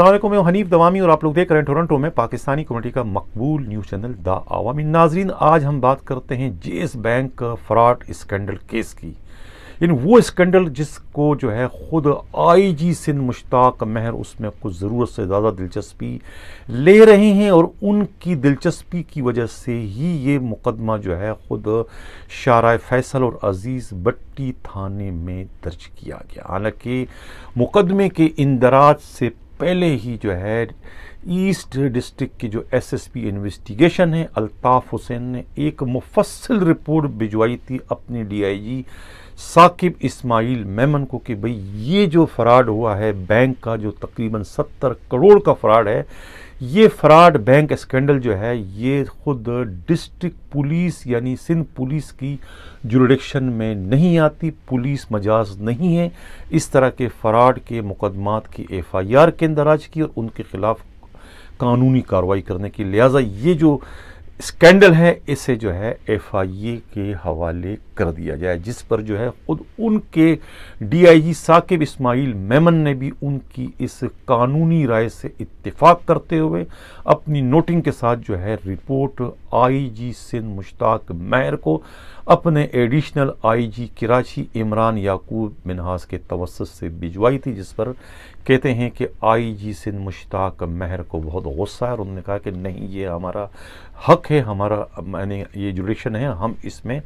असलम मैं हनीफ दवामी और आप लोग देख रहे हैं टोरंटो में पाकिस्तानी कम्युनिटी का मकबूल न्यूज़ चैनल द आवामी नाजरीन आज हम बात करते हैं जेस बैंक फ्रॉड स्कैंडल केस की इन वो स्कैंडल जिसको जो है ख़ुद आई जी सिंध मुश्ताक महर उसमें कुछ ज़रूरत से ज़्यादा दिलचस्पी ले रहे हैं और उनकी दिलचस्पी की वजह से ही ये मुकदमा जो है ख़ुद शारा फैसल और अजीज़ बट्टी थाने में दर्ज किया गया हालांकि मुकदमे के इंदराज से पहले ही जो है ईस्ट डिस्ट्रिक्ट की जो एसएसपी इन्वेस्टिगेशन है अल्ताफ़ हुसैन ने एक मुफसल रिपोर्ट भिजवाई थी अपने डीआईजी साकिब इस्माइल मेमन को कि भाई ये जो फ्रॉड हुआ है बैंक का जो तकरीबन सत्तर करोड़ का फ्रॉड है ये फ्रॉड बैंक स्कैंडल जो है ये खुद डिस्ट्रिक्ट पुलिस यानी सिंध पुलिस की जुरिडिक्शन में नहीं आती पुलिस मजाज नहीं है इस तरह के फ्रॉड के मुकदमात की एफ़ आई आर के अंदराज की और उनके ख़िलाफ़ कानूनी कार्रवाई करने की लिहाजा ये जो स्कैंडल है इसे जो है एफआईए के हवाले कर दिया जाए जिस पर जो है खुद उनके डीआईजी साकिब इस्माइल मेमन ने भी उनकी इस कानूनी राय से इत्तेफाक करते हुए अपनी नोटिंग के साथ जो है रिपोर्ट आईजी सिंध मुश्ताक मैर को अपने एडिशनल आईजी कराची इमरान याकूब मिनहास के तवसत से भिजवाई थी जिस पर कहते हैं कि आई जी सिंध मुश्ताक महर को बहुत गु़स्सा है और उन्होंने कहा कि नहीं ये हमारा हक है हमारा मैंने ये जुडिशन है हम इसमें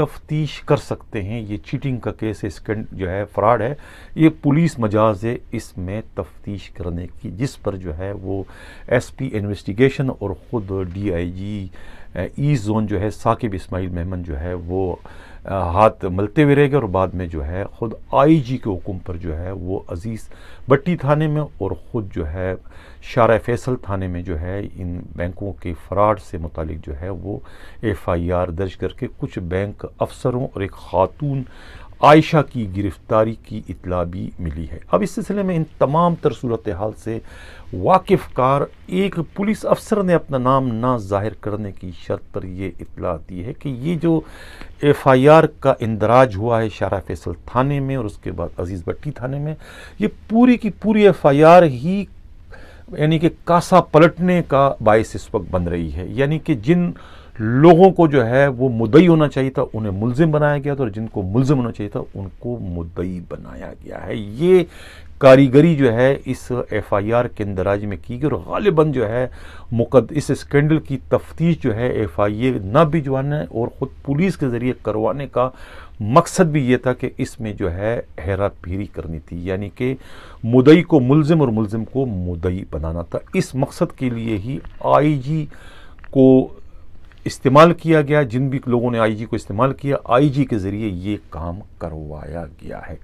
तफ्तीश कर सकते हैं ये चीटिंग का केस है इसके जो है फ्रॉड है ये पुलिस मजाज है इसमें तफ्तीश करने की जिस पर जो है वो एस पी इन्वेस्टिगेशन और ख़ुद D I ji E zone जो है साकिब इसमाइल मेहमन जो है वो हाथ मलते हुए रह गए और बाद में जो है ख़ुद आईजी के हुक्म पर जो है वो अज़ीज़ भट्टी थाने में और ख़ुद जो है शार फैसल थाने में जो है इन बैंकों के फ्राड से मुतलिक जो है वो एफ़ आई आर दर्ज करके कुछ बैंक अफसरों और एक खातून आयशा की गिरफ्तारी की इतला भी मिली है अब इस सिलसिले में इन तमाम तर सूरत हाल से वाकिफ कार एक पुलिस अफसर ने अपना नाम ना जाहिर करने की शर्त पर यह इतला दी है कि ये जो एफ़ आई आर का इंदराज हुआ है शारा फैसल थाने में और उसके बाद अजीज़ भट्टी थाने में ये पूरी की पूरी एफ़ आई आर ही यानी कि कासा पलटने का बायस इस वक्त बन रही है यानी कि जिन लोगों को जो है वो मुदई होना चाहिए था उन्हें मुलजिम बनाया गया था और जिनको मुलजिम होना चाहिए था उनको मुदई बनाया गया है ये कारीगरी जो है इस एफ़ आई आर के अंदराज में की गई और गालिबा जो है मुकद इस स्कैंडल की तफ्तीश जो है एफ आई ए ना भिजवाने और ख़ुद पुलिस के ज़रिए करवाने का मकसद भी ये था कि इसमें जो है हेरा फेरी करनी थी यानी कि मुदई को मुलजिम और मुलजिम को मुदई बनाना था इस मकसद के लिए ही आई जी को इस्तेमाल किया गया जिन भी लोगों ने आईजी को इस्तेमाल किया आईजी के ज़रिए ये काम करवाया गया है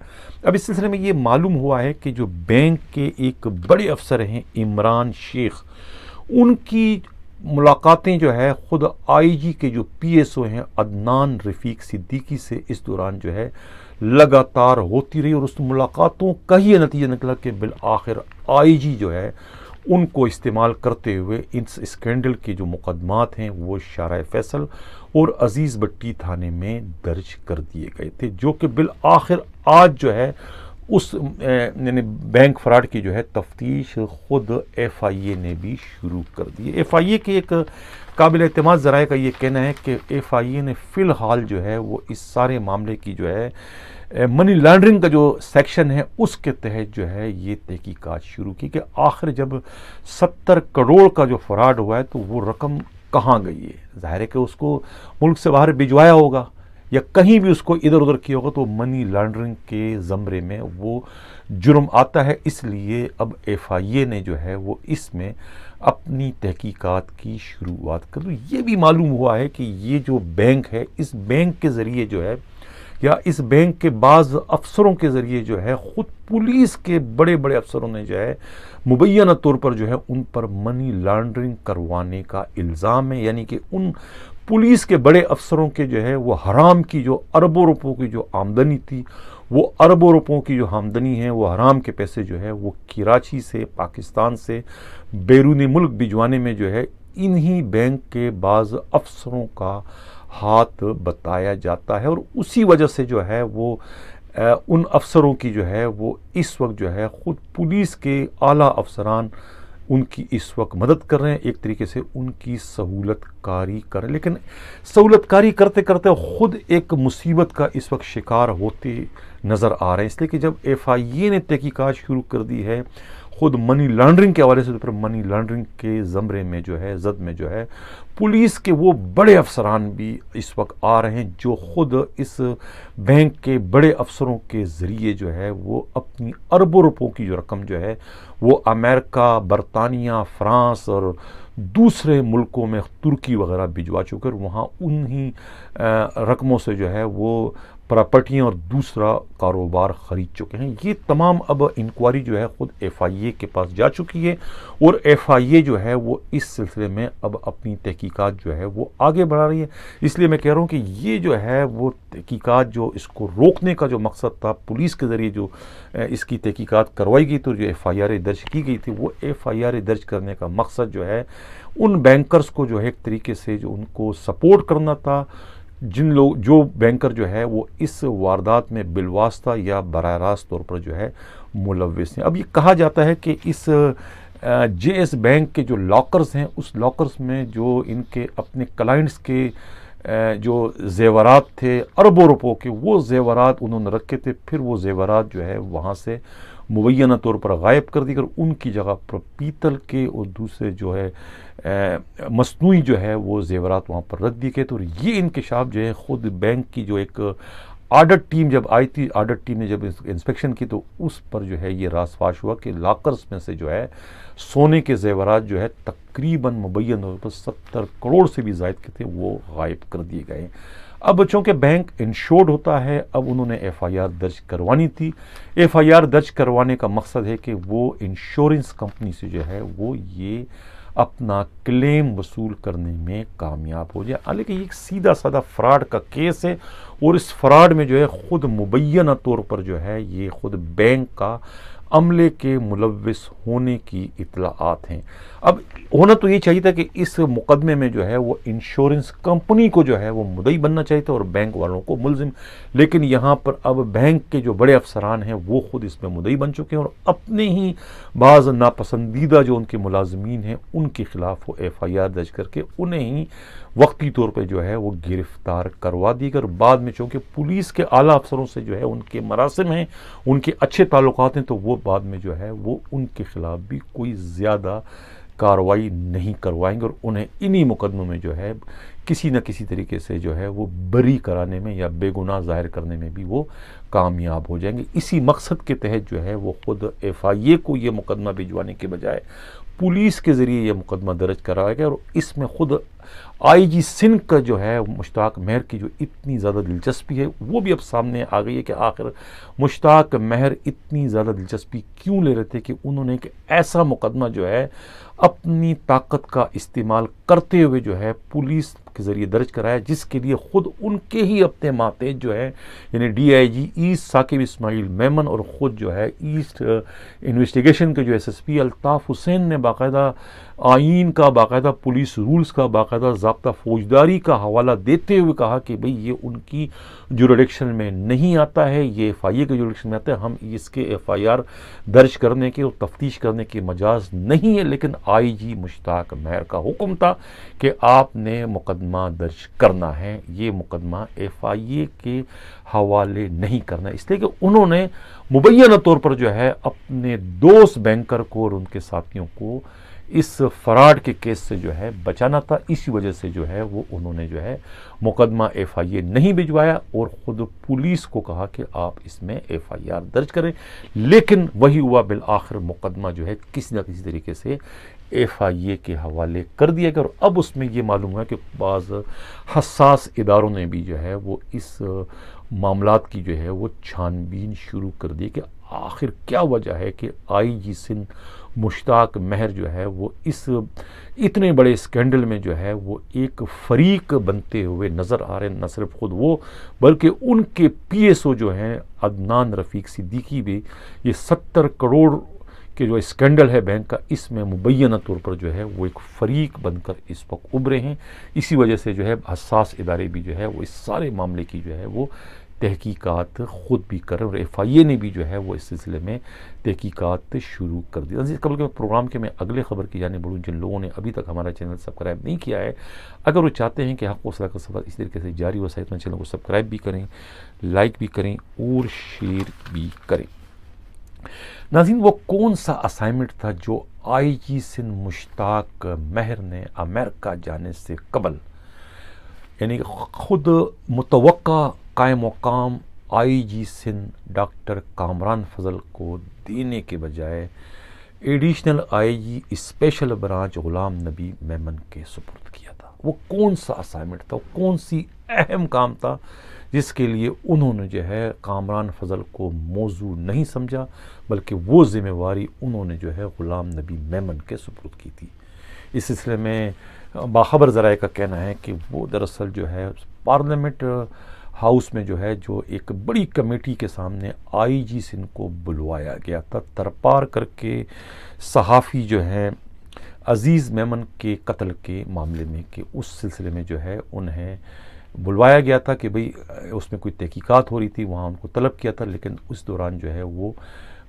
अब इस सिलसिले में ये मालूम हुआ है कि जो बैंक के एक बड़े अफसर हैं इमरान शेख उनकी मुलाकातें जो है ख़ुद आईजी के जो पीएसओ हैं अदनान रफ़ीक सिद्दीकी से इस दौरान जो है लगातार होती रही और उस मुलाकातों का ही नतीजा निकला कि बिल आखिर आई जो है उनको इस्तेमाल करते हुए इस स्कैंडल के जो मुकदमात हैं वो शारा फैसल और अजीज़ बट्टी थाने में दर्ज कर दिए गए थे जो कि बिल आखिर आज जो है उस यानी बैंक फ्रॉड की जो है तफ्तीश ख़ुद एफ आई ए ने भी शुरू कर दी एफ आई ए के एक काबिल अतमाद ज़राए का ये कहना है कि एफ आई ए ने फ़िलहाल जो है वो इस सारे मामले की जो है मनी लॉन्ड्रिंग का जो सेक्शन है उसके तहत जो है ये तहकीकात शुरू की कि आखिर जब सत्तर करोड़ का जो फ्रॉड हुआ है तो वो रकम कहाँ गई है ज़ाहिर है कि उसको मुल्क से बाहर भिजवाया होगा या कहीं भी उसको इधर उधर किया होगा तो मनी लॉन्ड्रिंग के ज़मरे में वो जुर्म आता है इसलिए अब एफ आई ए ने जो है वो इसमें अपनी तहकीकात की शुरुआत कर दो ये भी मालूम हुआ है कि ये जो बैंक है इस बैंक के ज़रिए जो है या इस बैंक के बाज़ अफसरों के ज़रिए जो है ख़ुद पुलिस के बड़े बड़े अफसरों ने जो है मुबैना तौर पर जो है उन पर मनी लॉन्ड्रिंग करवाने का इल्ज़ाम है यानी कि उन पुलिस के बड़े अफसरों के जो है वो हराम की जो अरबों रुपयों की जो आमदनी थी वो अरबों रुपयों की जो आमदनी है वो हराम के पैसे जो है वो कराची से पाकिस्तान से बैरूनी मुल्क भिजवाने में जो है इन्हीं बैंक के बाज़ अफसरों का हाथ बताया जाता है और उसी वजह से जो है वो उन अफसरों की जो है वो इस वक्त जो है ख़ुद पुलिस के आला अफसरान उनकी इस वक्त मदद कर रहे हैं एक तरीके से उनकी सहूलत कारी कर रहे लेकिन सहूलत कारी करते करते ख़ुद एक मुसीबत का इस वक्त शिकार होते नज़र आ रहे हैं इसलिए कि जब एफ आई ए ने तहकीकात शुरू कर दी है खुद मनी लॉन्ड्रिंग के हवाले से तो फिर मनी लॉन्ड्रिंग के ज़मरे में जो है जद में जो है पुलिस के वो बड़े अफसरान भी इस वक्त आ रहे हैं जो ख़ुद इस बैंक के बड़े अफसरों के ज़रिए जो है वो अपनी अरबों रुपयों की जो रकम जो है वो अमेरिका बरतानिया फ्रांस और दूसरे मुल्कों में तुर्की वगैरह भिजवा चुके और वहाँ उन्हीं रकमों से जो है वो प्रॉपर्टियाँ और दूसरा कारोबार खरीद चुके हैं ये तमाम अब इंक्वायरी जो है ख़ुद एफ़ आई ए के पास जा चुकी है और एफ़ आई ए जो है वो इस सिलसिले में अब अपनी तहकीकात जो है वो आगे बढ़ा रही है इसलिए मैं कह रहा हूँ कि ये जो है वो तहकीकात जो इसको रोकने का जो मकसद था पुलिस के ज़रिए जो इसकी तहक़ीक़त करवाई गई तो जो एफ़ आई आर दर्ज की गई थी वो एफ़ आई आर दर्ज करने का मकसद जो है उन बैंकर्स को जो है एक तरीके से जो उनको सपोर्ट करना था जिन लोग जो बैंकर जो है वो इस वारदात में बिलवास्ता या बर रास्त तौर पर जो है मुलविस हैं अब ये कहा जाता है कि इस जे एस बैंक के जो लॉकर्स हैं उस लॉकर्स में जो इनके अपने क्लाइंट्स के जो जेवरात थे अरबों रुपयों के वो जेवरात उन्होंने रखे थे फिर वो जेवरात जो है वहाँ से मुबैना तौर पर गायब कर दी और उनकी जगह पर पीतल के और दूसरे जो है मसनू जो है वो जेवरात वहाँ पर रख दिए गए थे और ये इनकशाफ जो है ख़ुद बैंक की जो एक आडट टीम जब आई थी आडट टीम ने जब इंस्पेक्शन की तो उस पर जो है ये रास फाश हुआ कि लाकर्स में से जो है सोने के जेवरात जो है तकरीबन मुबैन तौर पर सत्तर करोड़ से भी जायद के थे वो गायब कर दिए गए अब चूँकि बैंक इंश्योर्ड होता है अब उन्होंने एफआईआर दर्ज करवानी थी एफआईआर दर्ज करवाने का मकसद है कि वो इंश्योरेंस कंपनी से जो है वो ये अपना क्लेम वसूल करने में कामयाब हो जाए हालांकि ये एक सीधा साधा फ्रॉड का केस है और इस फ्रॉड में जो है ख़ुद मुबैना तौर पर जो है ये ख़ुद बैंक का अमले के मुलविस होने की इतलाआत हैं अब होना तो ये चाहिए था कि इस मुकदमे में जो है वो इंश्योरेंस कंपनी को जो है वो मुदई बनना चाहिए था और बैंक वालों को मुलजिम लेकिन यहाँ पर अब बैंक के जो बड़े अफसरान हैं वो खुद इसमें मुदई बन चुके हैं और अपने ही बाज़ नापसंदीदा जो उनके मुलाजमीन हैं उनके ख़िलाफ़ वो एफ़ आई आर दर्ज करके उन्हें ही वक्ती तौर पर जो है वो गिरफ़्तार करवा दी और बाद में चूँकि पुलिस के आला अफसरों से जो है उनके मरासम हैं उनके अच्छे ताल्लुक हैं तो वो बाद में जो है वो उनके ख़िलाफ़ भी कोई ज़्यादा कार्रवाई नहीं करवाएंगे और उन्हें इन्हीं मुकदमों में जो है किसी न किसी तरीके से जो है वो बरी कराने में या बेगुनाह जाहिर करने में भी वो कामयाब हो जाएंगे इसी मकसद के तहत जो है वो ख़ुद एफ आई ए को ये मुकदमा भिजवाने के बजाय पुलिस के ज़रिए यह मुकदमा दर्ज कराया गया और इसमें ख़ुद आई जी सिंह का जो है मुश्ताक मेहर की जो इतनी ज़्यादा दिलचस्पी है वो भी अब सामने आ गई है कि आखिर मुश्ताक मेहर इतनी ज़्यादा दिलचस्पी क्यों ले रहे थे कि उन्होंने एक ऐसा मुकदमा जो है अपनी ताकत का इस्तेमाल करते हुए जो है पुलिस के ज़रिए दर्ज कराया जिसके लिए ख़ुद उनके ही अपने माते जो है यानी D I G east Saqib Ismail Memon और ख़ुद जो है ईस्ट इन्वेस्टिगेशन के जो S S P Altaf Hussain ने बाकायदा आइन का बाकायदा पुलिस रूल्स का बाकायदा जबता फौजदारी का हवाला देते हुए कहा कि भाई ये उनकी जुरोडिक्शन में नहीं आता है ये एफ आई ए के जुरोडिक्शन में आता है हम इसके एफ आई आर दर्ज करने के और तफ्तीश करने के मजाज नहीं है लेकिन आई जी मुश्ताक मेहर का हुक्म था कि आपने मुकदमा दर्ज करना है ये मुकदमा एफ आई ए के हवाले नहीं करना इसलिए कि उन्होंने मुबैना तौर पर जो है अपने दोस्त बैंकर को और उनके साथियों को इस फ्रॉड के केस से जो है बचाना था इसी वजह से जो है वो उन्होंने जो है मुकदमा एफआईए नहीं भिजवाया और ख़ुद पुलिस को कहा कि आप इसमें एफआईआर दर्ज करें लेकिन वही हुआ बिल आखिर मुकदमा जो है किसी ना किसी तरीके से एफआईए के हवाले कर दिया गया और अब उसमें ये मालूम हुआ कि बाज़ हसास इदारों ने भी जो है वो इस मामला की जो है वो छानबीन शुरू कर दी कि आखिर क्या वजह है कि आई जी सिंह मुश्ताक महर जो है वो इस इतने बड़े स्कैंडल में जो है वो एक फरीक बनते हुए नज़र आ रहे हैं न सिर्फ ख़ुद वो बल्कि उनके पीएसओ जो हैं अदनान रफ़ीक सिद्दीकी भी ये सत्तर करोड़ के जो स्कैंडल है बैंक का इसमें मुबैना तौर पर जो है वो एक फरीक बनकर इस वक्त उभरे हैं इसी वजह से जो है हसास इदारे भी जो है वो इस सारे मामले की जो है वो तहकीकात ख़ुद भी करें और एफ आई ए ने भी जो है वो इस सिलसिले में तहकीकात शुरू कर दी अजीज़ कबल के प्रोग्राम के मैं अगले खबर की जाने बढ़ूँ जिन लोगों ने अभी तक हमारा चैनल सब्सक्राइब नहीं किया है अगर वो चाहते हैं कि हक हाँ वसला का सफ़र इस तरीके से जारी हो सके तो चैनल को सब्सक्राइब भी करें लाइक भी करें और शेयर भी करें नाजीन वो कौन सा असाइनमेंट था जो आई जी सिंध मुश्ताक महर ने अमेरिका जाने से कबल यानी ख़ुद मुतव कायम मकाम I G Sindh doctor Kamran Fazal को देने के बजाय additional I G special branch Ghulam Nabi Memon के सुपुर्द किया था वो कौन सा असाइनमेंट था कौन सी अहम काम था जिसके लिए उन्होंने जो है कामरान फजल को मौजू नहीं समझा बल्कि वो ज़िम्मेवारी उन्होंने जो है ग़ुलाम नबी मेमन के सुपुर्द की थी इस सिलसिले में बाखबर जराए का कहना है कि वो दरअसल जो है पार्लियामेंट हाउस में जो है जो एक बड़ी कमेटी के सामने आई जी सिंह को बुलवाया गया था तरपार करके सहाफ़ी जो हैं अज़ीज़ मेमन के कत्ल के मामले में कि उस सिलसिले में जो है उन्हें बुलवाया गया था कि भाई उसमें कोई तहकीकात हो रही थी वहाँ उनको तलब किया था लेकिन उस दौरान जो है वो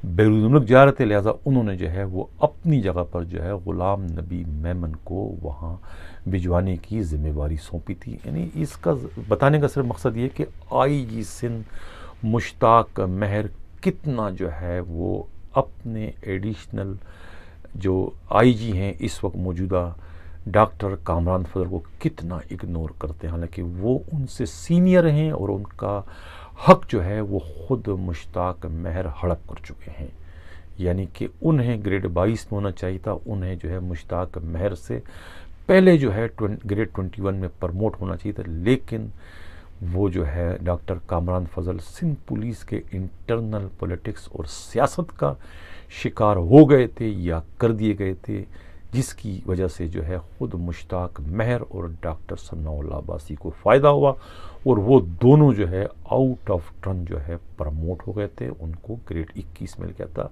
बैरून जा रहे थे लिहाजा उन्होंने जो है वो अपनी जगह पर जो है ग़ुलाम नबी मेमन को वहाँ भिजवाने की जिम्मेवारी सौंपी थी यानी इसका बताने का सिर्फ मकसद ये कि आई जी सिंध मुश्ताक महर कितना जो है वो अपने एडिशनल जो आई जी हैं इस वक्त मौजूदा डॉक्टर कामरान फजल को कितना इग्नोर करते हैं हालांकि वो उनसे सीनियर हैं और उनका हक जो है वो ख़ुद मुश्ताक महर हड़प कर चुके हैं यानी कि उन्हें ग्रेड बाईस में होना चाहिए था उन्हें जो है मुश्ताक महर से पहले जो है ग्रेड ट्वेंटी वन में प्रमोट होना चाहिए था लेकिन वो जो है डॉक्टर कामरान फजल सिंध पुलिस के इंटरनल पॉलिटिक्स और सियासत का शिकार हो गए थे या कर दिए गए थे जिसकी वजह से जो है ख़ुद मुश्ताक महर और डॉक्टर सन्नाउल्ला बासी को फ़ायदा हुआ और वो दोनों जो है आउट ऑफ टर्न जो है प्रमोट हो गए थे उनको ग्रेड 21 मिल गया था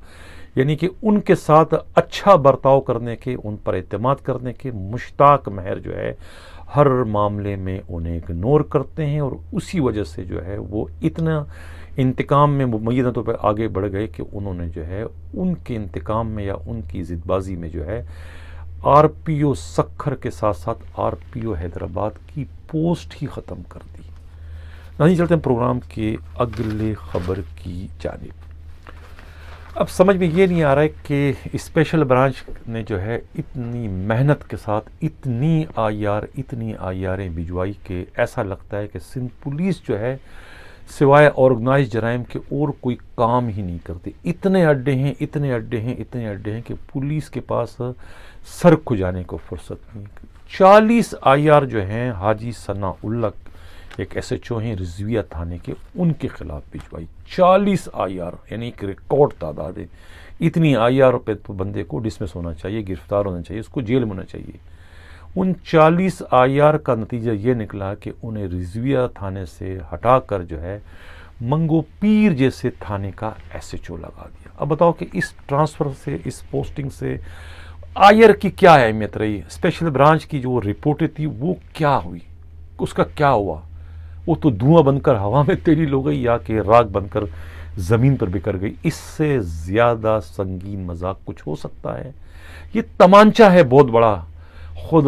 यानी कि उनके साथ अच्छा बर्ताव करने के उन पर अतमाद करने के मुश्ताक महर जो है हर मामले में उन्हें इग्नोर करते हैं और उसी वजह से जो है वो इतना इंतकाम में मुमैदा तौर तो पर आगे बढ़ गए कि उन्होंने जो है उनके इंतकाम में या उनकी ज़िदबाजी में जो है आरपीओ सखर के साथ साथ आरपीओ हैदराबाद की पोस्ट ही ख़त्म कर दी नहीं चलते हैं प्रोग्राम के अगले खबर की जानब अब समझ में ये नहीं आ रहा है कि स्पेशल ब्रांच ने जो है इतनी मेहनत के साथ इतनी आई आर इतनी आई आरें भिजवाई कि ऐसा लगता है कि सिंध पुलिस जो है सिवाय ऑर्गेनाइज जराइम के और कोई काम ही नहीं करते इतने अड्डे हैं इतने अड्डे हैं इतने अड्डे हैं कि पुलिस के पास सर खुजाने को फुर्सत नहीं चालीस आई आर जो हैं हाजी उल्लक एक एस एच ओ हैं रिजविया थाने के उनके खिलाफ भिजवाई चालीस आई आर यानी एक रिकॉर्ड तादाद है इतनी आई आर पे तो बंदे को डिसमिस होना चाहिए गिरफ्तार होना चाहिए उसको जेल में होना चाहिए उन 40 आईआर का नतीजा ये निकला कि उन्हें रिजविया थाने से हटाकर जो है मंगो पीर जैसे थाने का एस एच ओ लगा दिया अब बताओ कि इस ट्रांसफ़र से इस पोस्टिंग से आयर की क्या अहमियत रही स्पेशल ब्रांच की जो रिपोर्टें थी वो क्या हुई उसका क्या हुआ वो तो धुआं बनकर हवा में तेरी लो गई या कि राग बनकर ज़मीन पर बिखर गई इससे ज़्यादा संगीन मजाक कुछ हो सकता है ये तमांचा है बहुत बड़ा ख़ुद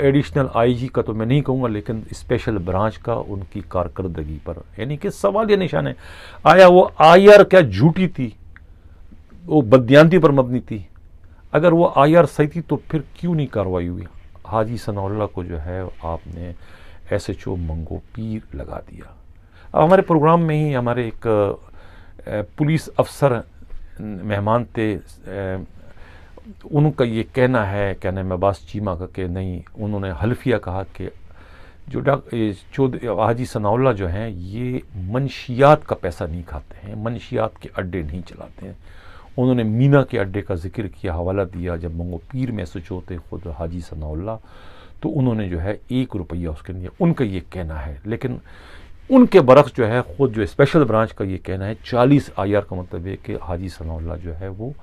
एडिशनल आईजी का तो मैं नहीं कहूँगा लेकिन स्पेशल ब्रांच का उनकी कारकर्दगी पर यानी कि सवाल ये निशान है आया वो आईआर क्या झूठी थी वो बदयांती पर मबनी थी अगर वो आईआर सही थी तो फिर क्यों नहीं कार्रवाई हुई हाजी सनाउल्ला को जो है आपने एस एच ओ मंगो पीर लगा दिया अब हमारे प्रोग्राम में ही हमारे एक पुलिस अफसर मेहमान थे उनका ये कहना है कहने में अब्बास चीमा का कि नहीं उन्होंने हल्फिया कहा कि जो डॉक्टर चौधरी हाजी सनाउल्ला जो हैं ये मनशियात का पैसा नहीं खाते हैं मनशियात के अड्डे नहीं चलाते हैं उन्होंने मीना के अड्डे का जिक्र किया हवाला दिया जब मंगो पीर में सच होते खुद हाजी सनाउल्ला तो उन्होंने जो है एक रुपया उसके लिए उनका ये कहना है लेकिन उनके बरक्स जो है ख़ुद जो स्पेशल ब्रांच का ये कहना है चालीस आई आर का मतलब है कि हाजी सनाउल्ला जो है वो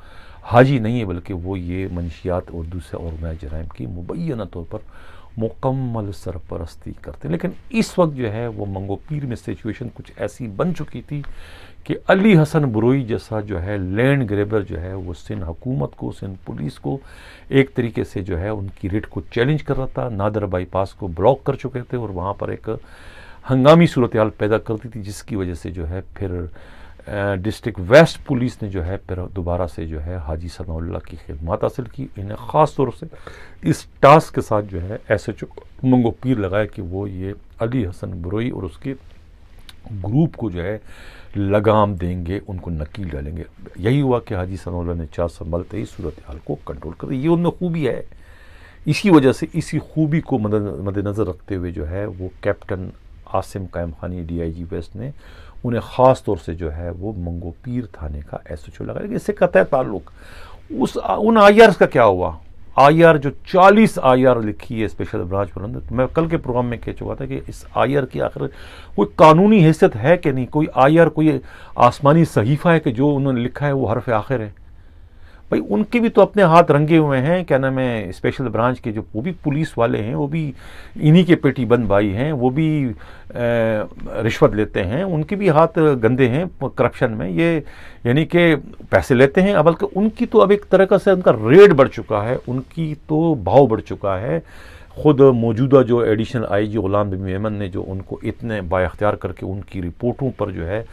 हाजी नहीं है बल्कि वो ये मनशियात और दूसरे और मैं जराइम की मुबैना तौर पर मुकम्मल सरपरस्ती करते लेकिन इस वक्त जो है वो मंगो पीर में सिचुएशन कुछ ऐसी बन चुकी थी कि अली हसन बुरोई जैसा जो है लैंड ग्रेबर जो है वो सिंध हुकूमत को सिंध पुलिस को एक तरीके से जो है उनकी रेट को चैलेंज कर रहा था नादर बाईपास को ब्लॉक कर चुके थे और वहाँ पर एक हंगामी सूरत हाल पैदा करती थी जिसकी वजह से जो है फिर डिस्ट्रिक्ट वेस्ट पुलिस ने जो है फिर दोबारा से जो है हाजी सनाउल्ला की खिदमत हासिल की इन्हें ख़ास तौर से इस टास्क के साथ जो है एस एच ओ मंगो पीर लगाया कि वो ये अली हसन बरोई और उसके ग्रुप को जो है लगाम देंगे उनको नकील डालेंगे यही हुआ कि हाजी सनाउल्ला ने चार संभालते ही सूरत हाल को कंट्रोल कर ये उनमें खूबी है इसी वजह से इसी खूबी को मद्देनज़र रखते हुए जो है वो कैप्टन आसिम कायम खानी डी आई जी वेस्ट ने उन्हें ख़ास तौर से जो है वो मंगो पीर थाने का एस एच ओ लगा लेकिन इससे कतः ताल्लुक उस उन आई आर का क्या हुआ आई आर जो चालीस आई आर लिखी है स्पेशल ब्रांच पर अंदर मैं कल के प्रोग्राम में कह चुका था कि इस आई आर की आखिर कोई कानूनी हैसियत है कि नहीं कोई आई आर कोई आसमानी सहीफ़ा है कि जो उन्होंने लिखा है वो हरफ आखिर है भाई उनके भी तो अपने हाथ रंगे हुए हैं क्या नाम है स्पेशल ब्रांच के जो वो भी पुलिस वाले हैं वो भी इन्हीं के पेटी बंद भाई हैं वो भी रिश्वत लेते हैं उनके भी हाथ गंदे हैं करप्शन में ये यानी कि पैसे लेते हैं बल्कि उनकी तो अब एक तरह का से उनका रेट बढ़ चुका है उनकी तो भाव बढ़ चुका है ख़ुद मौजूदा जो एडिशनल आई जी गुलाम नबी मेमन ने जो उनको इतने बाख्तियार करके उनकी रिपोर्टों पर जो है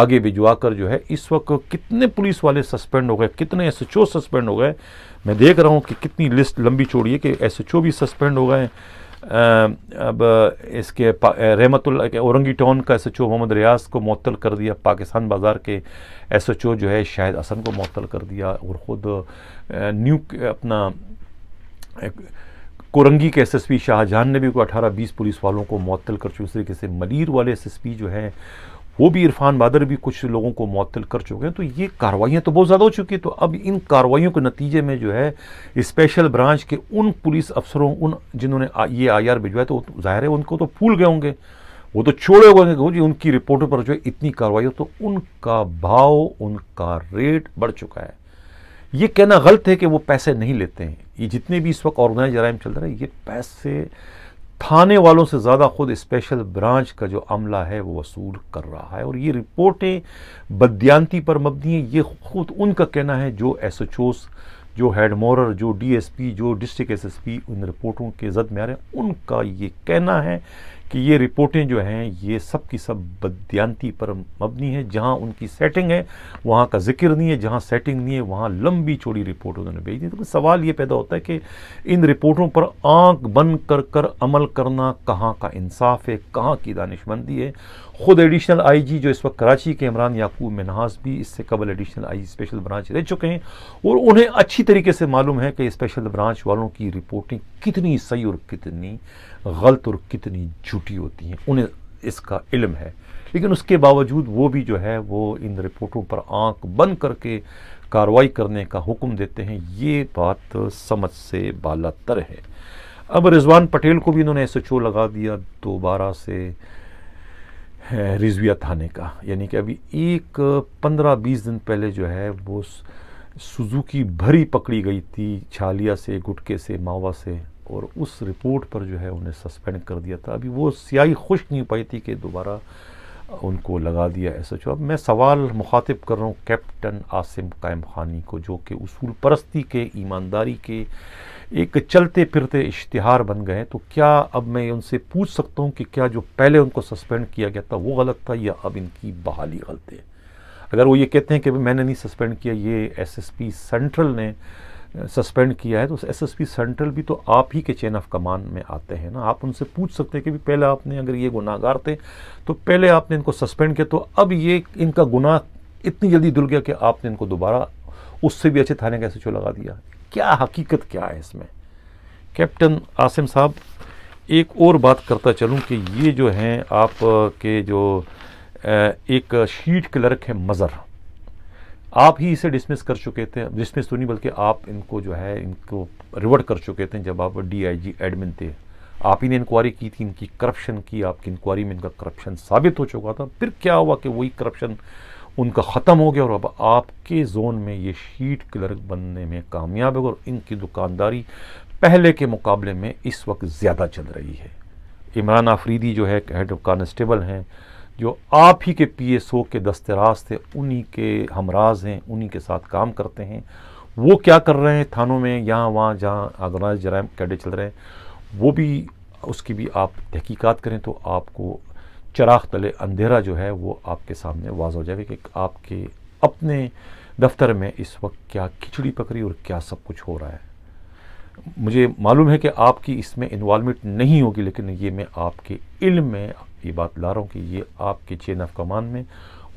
आगे भिजवा कर जो है इस वक्त कितने पुलिस वाले सस्पेंड हो गए कितने एस एच ओ सस्पेंड हो गए मैं देख रहा हूँ कि कितनी लिस्ट लंबी छोड़ी है कि एस एच ओ भी सस्पेंड हो गए अब इसके रहमत औरंगी टाउन का S H O Mohammad Riaz को मअतल कर दिया पाकिस्तान बाज़ार के एस एच ओ जो है शाहिद हसन को मअतल कर दिया और ख़ुद न्यू अपना एक, कोरंगी के एसएसपी शाहजहान ने भी कोई अठारह बीस पुलिस वालों को मअतल कर चुके इस तरीके से मलिर वाले एसएसपी जो हैं वो भी इरफान बादर भी कुछ लोगों को मअतल कर चुके हैं तो ये कार्रवाइयाँ तो बहुत ज़्यादा हो चुकी हैं तो अब इन कार्रवाइयों के नतीजे में जो है स्पेशल ब्रांच के उन पुलिस अफसरों उन जिन्होंने ये आई आर भिजवाया तो जाहिर है उनको तो फूल गए होंगे वो तो छोड़े हुए जी उनकी रिपोर्टों पर जो है इतनी कार्रवाई हो तो उनका भाव उनका रेट बढ़ चुका है ये कहना गलत है कि वो पैसे नहीं लेते हैं ये जितने भी इस वक्त ऑर्गेनाइज जराइम चल रहा है ये पैसे थाने वालों से ज़्यादा खुद स्पेशल ब्रांच का जो अमला है वो वसूल कर रहा है और ये रिपोर्टें बदयांती पर मबनी हैं ये खुद उनका कहना है जो एस एच ओस जो हेड मोरर जो डी एस पी जो डिस्ट्रिक्ट एस एस पी उन रिपोर्टों के जद में आ रहे हैं उनका ये कहना है कि ये रिपोर्टें जो हैं ये सब की सब बद्यांती पर मबनी है जहाँ उनकी सेटिंग है वहाँ का जिक्र नहीं है जहाँ सेटिंग नहीं है वहाँ लंबी चौड़ी रिपोर्ट उन्होंने भेज दी तो सवाल ये पैदा होता है कि इन रिपोर्टों पर आंख बंद कर कर अमल करना कहाँ का इंसाफ है कहाँ की दानिशमंदी है ख़ुद एडिशनल आईजी जो इस वक्त कराची के इमरान याकूब मिनहास भी इससे कबल एडिशनल आईजी स्पेशल ब्रांच रह चुके हैं और उन्हें अच्छी तरीके से मालूम है कि स्पेशल ब्रांच वालों की रिपोर्टिंग कितनी सही और कितनी गलत और कितनी झूठी होती हैं उन्हें इसका इल्म है लेकिन उसके बावजूद वो भी जो है वो इन रिपोर्टों पर आँख बंद करके कार्रवाई करने का हुक्म देते हैं ये बात समझ से बाला तर है अब रिजवान पटेल को भी इन्होंने एस एच ओ लगा दिया दोबारा से रिजविया थाने का यानी कि अभी एक पंद्रह बीस दिन पहले जो है वो सुजुकी भरी पकड़ी गई थी छालिया से गुटके से मावा से और उस रिपोर्ट पर जो है उन्हें सस्पेंड कर दिया था अभी वो सियाही खुश नहीं पाई थी कि दोबारा उनको लगा दिया ऐसा चो अब मैं सवाल मुखातिब कर रहा हूँ कैप्टन आसिम कायम खानी को जो कि उसूल परस्ती के ईमानदारी के एक चलते फिरते इश्तिहार बन गए तो क्या अब मैं उनसे पूछ सकता हूँ कि क्या जो पहले उनको सस्पेंड किया गया था वो गलत था या अब इनकी बहाली गलत है अगर वो ये कहते हैं कि मैंने नहीं सस्पेंड किया ये एसएसपी सेंट्रल ने सस्पेंड किया है तो एसएसपी सेंट्रल भी तो आप ही के चेन ऑफ कमान में आते हैं ना आप उनसे पूछ सकते हैं कि भी पहले आपने अगर ये गुनाहगार थे तो पहले आपने इनको सस्पेंड किया तो अब ये इनका गुनाह इतनी जल्दी धुल गया कि आपने इनको दोबारा उससे भी अच्छे थाने का एस लगा दिया क्या हकीकत क्या है इसमें कैप्टन आसिम साहब एक और बात करता चलूँ कि ये जो हैं आप के जो एक शीट क्लर्क है मज़र आप ही इसे डिसमिस कर चुके थे डिसमिस तो नहीं बल्कि आप इनको जो है इनको रिवर्ट कर चुके थे जब आप डीआईजी एडमिन थे आप ही ने इंक्वायरी की थी इनकी करप्शन की आपकी इंक्वायरी में इनका करप्शन साबित हो चुका था फिर क्या हुआ कि वही करप्शन उनका ख़त्म हो गया और अब आपके जोन में ये शीट क्लर्क बनने में कामयाब है और इनकी दुकानदारी पहले के मुकाबले में इस वक्त ज़्यादा चल रही है इमरान आफरीदी जो है हेड ऑफ कॉन्स्टेबल हैं जो आप ही के पी एस ओ के दस्तराज थे उन्हीं के हमराज हैं उन्हीं के साथ काम करते हैं वो क्या कर रहे हैं थानों में यहाँ वहाँ जहाँ आगनाज जराइम कैडे चल रहे हैं वो भी उसकी भी आप तहकीकात करें तो आपको चराग तले अंधेरा जो है वो आपके सामने वाज हो जाएगा कि आपके अपने दफ्तर में इस वक्त क्या खिचड़ी पकड़ी और क्या सब कुछ हो रहा है मुझे मालूम है कि आपकी इसमें इन्वॉलमेंट नहीं होगी लेकिन ये मैं आपके इल्म में ये बात ला रहा हूँ कि ये आपके चेन ऑफ कमान में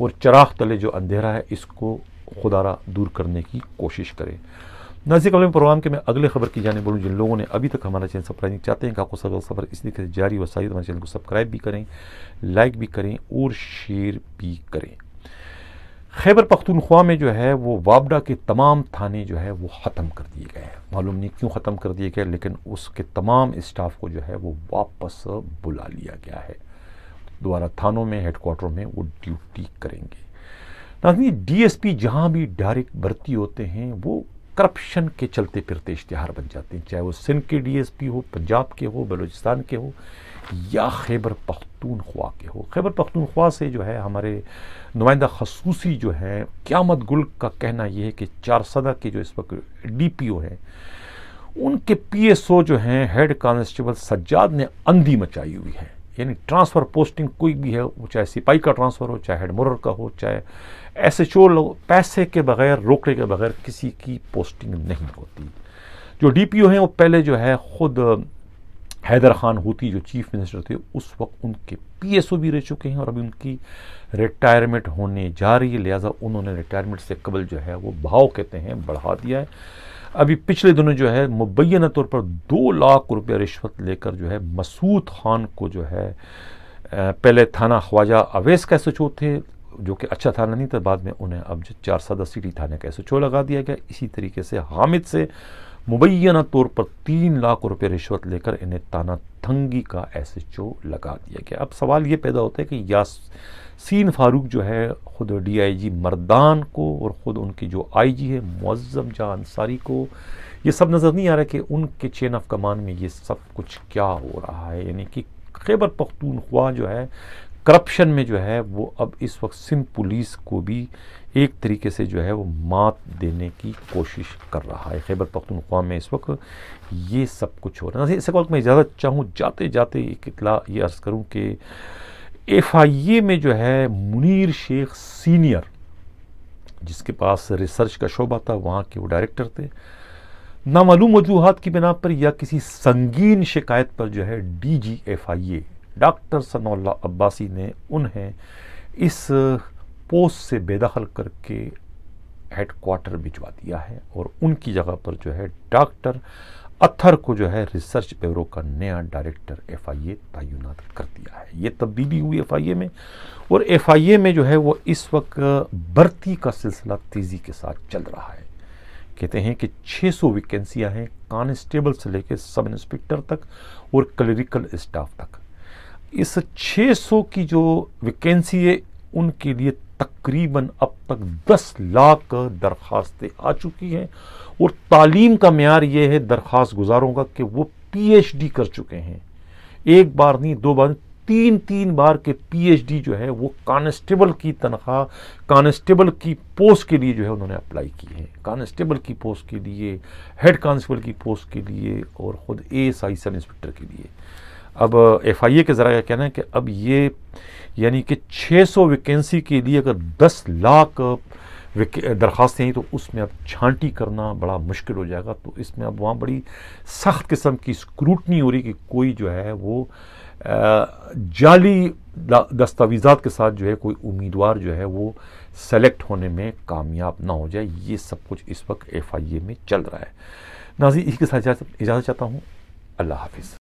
और चराग तले जो अंधेरा है इसको खुदारा दूर करने की कोशिश करें नाजिक अलम प्रोग्राम के मैं अगले खबर की जाने बोलूँ जिन लोगों ने अभी तक हमारा चैनल सब्सक्राइब चाहते हैं काको तो सफर सफर इस तरीके से जारी वसाई हमारे चैनल को सब्सक्राइब भी करें लाइक भी करें और शेयर भी करें खैबर पख्तूनख्वा में जो है वो वाबडा के तमाम थाने जो है वो ख़त्म कर दिए गए हैं मालूम नहीं क्यों ख़त्म कर दिए गए लेकिन उसके तमाम स्टाफ को जो है वो वापस बुला लिया गया है दोबारा थानों में हेडकोार्टर में वो ड्यूटी करेंगे ना डी एस पी जहाँ भी डायरेक्ट भर्ती होते हैं वो करप्शन के चलते फिरते इश्तहार बन जाते हैं चाहे वो सिंध के डीएसपी हो पंजाब के हो बलूचिस्तान के हो या खैबर पख्तूनख्वा के हो खैबर पख्तूनख्वा से जो है हमारे नुमाइंदा खसूसी जो है क्यामत गुल का कहना यह है कि चार सदा के जो इस वक्त डी पी ओ हैं उनके पी एस ओ जो हैं हेड कॉन्स्टेबल सज्जाद ने अंधी मचाई हुई है यानी ट्रांसफ़र पोस्टिंग कोई भी है वो चाहे सिपाही का ट्रांसफ़र हो चाहे हेडमोर का हो चाहे एस एच ओ लोग पैसे के बगैर रोकने के बगैर किसी की पोस्टिंग नहीं होती जो डी पी ओ हैं वो पहले जो है ख़ुद हैदर खान होती जो चीफ मिनिस्टर थे उस वक्त उनके पी एस ओ भी रह चुके हैं और अभी उनकी रिटायरमेंट होने जा रही है लिहाजा उन्होंने रिटायरमेंट से कबल जो है वो भाव कहते हैं बढ़ा दिया है अभी पिछले दिनों जो है मुबैना तौर पर दो लाख रुपये रिश्वत लेकर जो है मसूद खान को जो है पहले थाना ख्वाजा अवेस का एस थे जो कि अच्छा थाना नहीं था बाद में उन्हें अब जो चार सदा सिटी थाने का एस लगा दिया गया इसी तरीके से हामिद से मुबैना तौर पर तीन लाख रुपये रिश्वत लेकर इन्हें ताना थंगी का एस एच ओ लगा दिया गया अब सवाल ये पैदा होता है कि यासीन फारूक जो है ख़ुद डी आई जी मर्दान को और ख़ुद उनकी जो आई जी है मज़म जहाँ अंसारी को ये सब नज़र नहीं आ रहा कि उनके चेन ऑफ कमान में ये सब कुछ क्या हो रहा है यानी कि खैबर पख्तूनख्वा जो है करप्शन में जो है वो अब इस वक्त सिंध पुलिस को भी एक तरीके से जो है वो मात देने की कोशिश कर रहा है खैबर पख्तनख्वा में इस वक्त ये सब कुछ हो रहा है इस वक्त मैं इजाज़त चाहूँ जाते जाते एक इतला ये अर्ज़ करूँ कि एफ आई ए में जो है मुनीर शेख सीनियर जिसके पास रिसर्च का शोबा था वहाँ के वो डायरेक्टर थे नामालूम वजूहत की बिना पर या किसी संगीन शिकायत पर जो है D G F I A doctor Sanaullah Abbasi ने उन्हें इस पोस्ट से बेदखल करके हेड क्वार्टर भिजवा दिया है और उनकी जगह पर जो है डॉक्टर अथर को जो है रिसर्च ब्यूरो का नया डायरेक्टर एफ आई ए तयनत कर दिया है ये तब्दीली हुई एफ आई ए में और एफ आई ए में जो है वो इस वक्त भर्ती का सिलसिला तेज़ी के साथ चल रहा है कहते हैं कि 600 सौ वैकेंसियाँ हैं कॉन्स्टेबल से लेकर सब इंस्पेक्टर तक और क्लरिकल स्टाफ तक इस 600 की जो वैकेंसी है उनके लिए तकरीबन अब तक 10 लाख दरख्वास्तें आ चुकी हैं और तालीम का मैार ये है दरख्वास्त गुजारों का कि वो पीएचडी कर चुके हैं एक बार नहीं दो बार तीन तीन बार के पीएचडी जो है वो कांस्टेबल की तनख्वाह कांस्टेबल की पोस्ट के लिए जो है उन्होंने अप्लाई की है कांस्टेबल की पोस्ट के लिए हेड कांस्टेबल की पोस्ट के लिए और ख़ुद एस आई सब इंस्पेक्टर के लिए अब एफ आई ए के ज़रा कहना है कि अब ये यानी कि 600 वैकेंसी के लिए अगर 10 लाख uh, uh, दरख्वास्तें हैं तो उसमें अब छांटी करना बड़ा मुश्किल हो जाएगा तो इसमें अब वहाँ बड़ी सख्त किस्म की स्क्रूटनी हो रही कि कोई जो है वो uh, जाली दस्तावेज़ा के साथ जो है कोई उम्मीदवार जो है वो सेलेक्ट होने में कामयाब ना हो जाए ये सब कुछ इस वक्त एफ आई ए में चल रहा है नाजी इसी के साथ इजाज़त चाहता हूँ अल्लाह हाफिज़